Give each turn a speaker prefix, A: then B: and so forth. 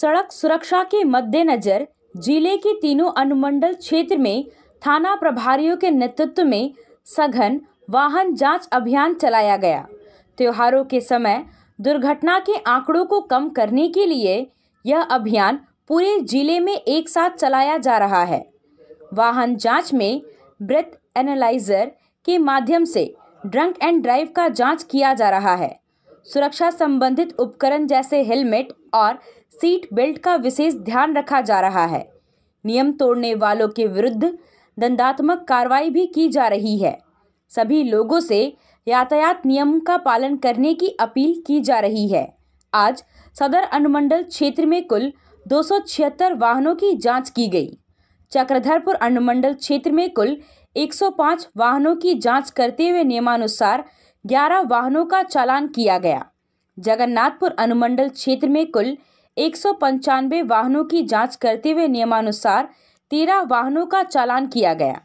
A: सड़क सुरक्षा के मद्देनजर जिले के तीनों अनुमंडल क्षेत्र में थाना प्रभारियों के नेतृत्व में सघन वाहन जांच अभियान चलाया गया त्योहारों के समय दुर्घटना के आंकड़ों को कम करने के लिए यह अभियान पूरे जिले में एक साथ चलाया जा रहा है वाहन जांच में ब्रेथ एनालाइजर के माध्यम से ड्रंक एंड ड्राइव का जांच किया जा रहा है सुरक्षा संबंधित उपकरण जैसे हेलमेट और सीट बेल्ट का विशेष ध्यान रखा जा रहा है नियम तोड़ने वालों के विरुद्ध दंडात्मक कार्रवाई भी की जा रही है सभी लोगों से यातायात नियम का पालन करने की अपील की जा रही है आज सदर अनुमंडल क्षेत्र में कुल दो वाहनों की जांच की गई चक्रधरपुर अनुमंडल क्षेत्र में कुल 105 वाहनों की जांच करते हुए नियमानुसार ग्यारह वाहनों का चालान किया गया जगन्नाथपुर अनुमंडल क्षेत्र में कुल एक सौ पंचानवे वाहनों की जांच करते हुए नियमानुसार तेरह वाहनों का चालान किया गया